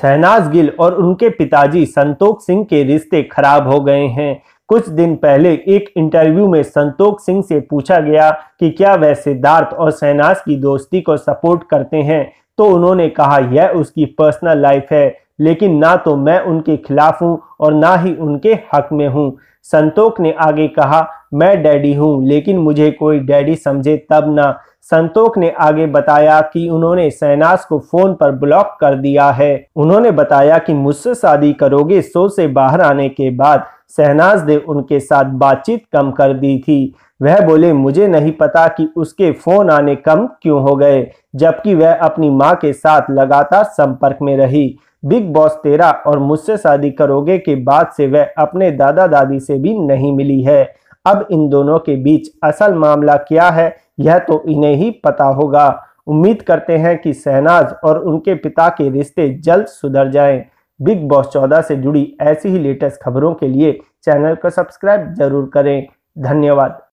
शहनाज गिल और उनके पिताजी संतोख सिंह के रिश्ते खराब हो गए हैं कुछ दिन पहले एक इंटरव्यू में संतोख सिंह से पूछा गया कि क्या वह सिद्धार्थ और शहनाज की दोस्ती को सपोर्ट करते हैं तो उन्होंने कहा यह उसकी पर्सनल लाइफ है लेकिन ना तो मैं उनके खिलाफ हूं और ना ही उनके हक में हूं संतोख ने आगे कहा मैं डैडी हूं लेकिन मुझे कोई डैडी समझे तब ना संतोख ने आगे बताया कि उन्होंने सहनाज को फोन पर ब्लॉक कर दिया है उन्होंने बताया कि मुझसे शादी करोगे शो से बाहर आने के बाद सहनाज ने उनके साथ बातचीत कम कर दी थी वह बोले मुझे नहीं पता कि उसके फोन आने कम क्यों हो गए जबकि वह अपनी माँ के साथ लगातार संपर्क में रही बिग बॉस तेरा और मुझसे शादी करोगे के बाद से वह अपने दादा दादी से भी नहीं मिली है अब इन दोनों के बीच असल मामला क्या है यह तो इन्हें ही पता होगा उम्मीद करते हैं कि शहनाज और उनके पिता के रिश्ते जल्द सुधर जाएं। बिग बॉस चौदह से जुड़ी ऐसी ही लेटेस्ट खबरों के लिए चैनल को सब्सक्राइब जरूर करें धन्यवाद